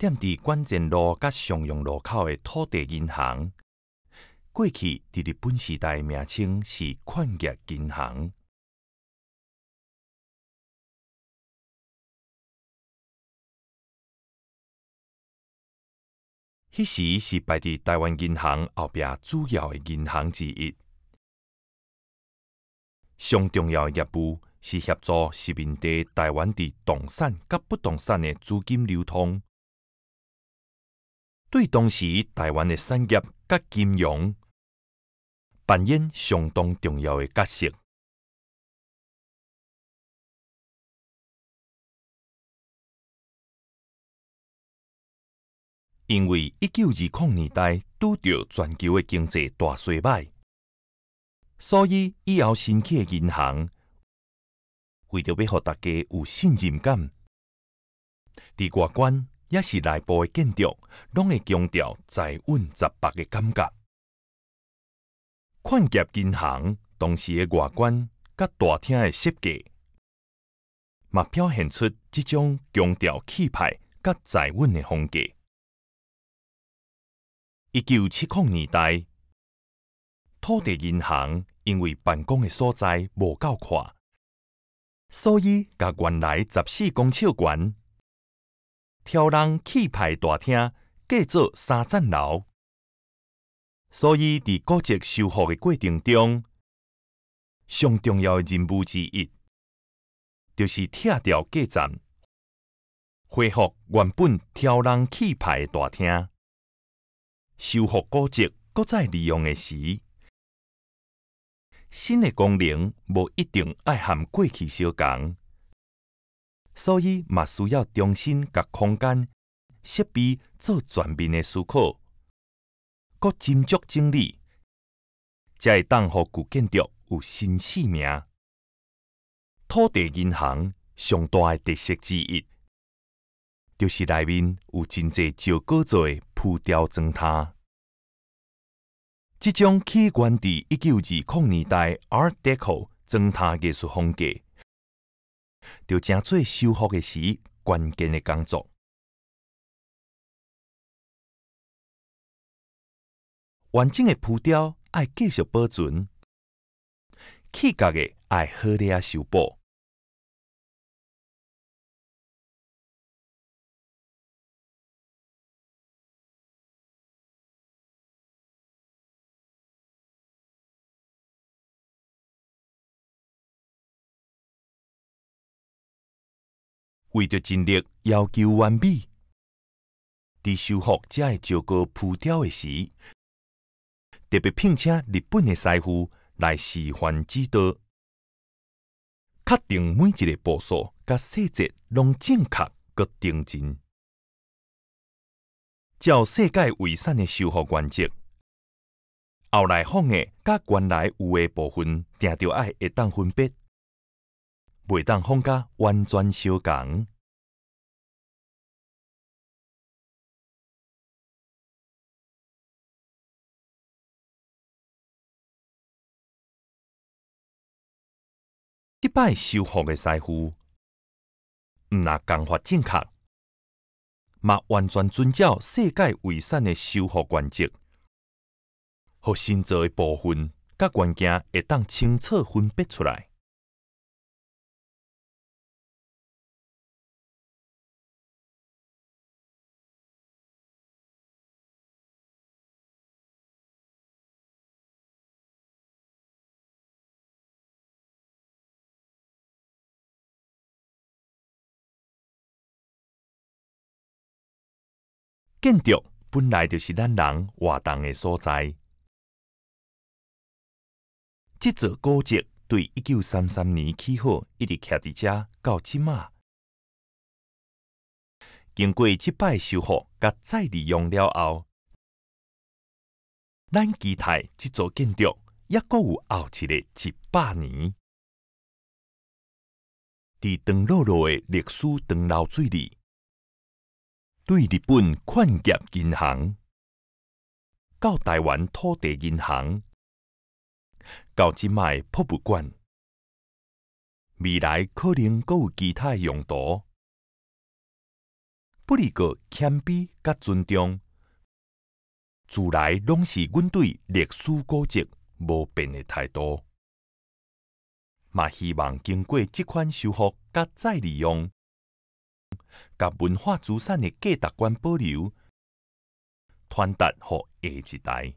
点伫关键路甲上用路口诶土地银行，过去伫日本时代名称是矿业银行。迄时是排伫台湾银行后壁主要诶银行之一，上重要业务是协助殖民地台湾伫动产甲不动产诶资金流通。对当时台湾的产业甲金融扮演相当重要的角色，因为一九二零年代拄到全球的经济大衰败，所以以后新起的银行为着要让大家有信任感，伫外观。也是内部的建筑，拢会强调在稳扎实的感觉。款业银行当时的外观甲大厅的设计，嘛表现出这种强调气派甲在稳的风格。一九七零年代，土地银行因为办公的所在无够宽，所以甲原来十四公尺宽。挑人气派大厅，改做三层楼，所以伫古迹修复的过程中，上重要的任务之一，就是拆掉隔站，恢复原本挑人气派大厅。修复古迹，再利用的时，新的功能无一定爱含过去相共。所以，嘛需要重新甲空间、设备做全面的思考，搁斟足整理，才会当让古建筑有新生命。土地银行上大的特色之一，就是内面有真侪石膏做诶浮雕砖塔。这种起源地，一九二零年代 Art Deco 砖塔艺术风格。就诚做修复诶，时，关键诶工作。完整诶浮雕爱继续保存，气格诶爱好理啊修补。为著尽力要求完美，伫修复遮会石膏浮雕的时，特别聘请日本的师傅来示范指导，确定每一个步数甲细节拢正确个定真。照世界遗产的修复原则，后来仿的甲原来有诶部分，定着爱会当分别。袂当放假完全相同。即摆修复的师傅，唔能方法正确，嘛完全遵照世界卫生的修复原则，让新造嘅部分甲关键会当清楚分别出来。建筑本来就是咱人活动的所在。这座古迹对一九三三年起火一直徛伫遮到即马，经过即摆修复甲再利用了后，咱期待这座建筑还阁有后一个一百年。伫长乐路的历史长流水里。对日本关结银行、到台湾土地银行、到即卖博物馆，未来可能阁有其他用途。不离过谦卑甲尊重，自来拢是阮对历史古迹无变的态度。嘛，希望经过即款修复甲再利用。甲文化资产的价值观保留、传达，予下一代。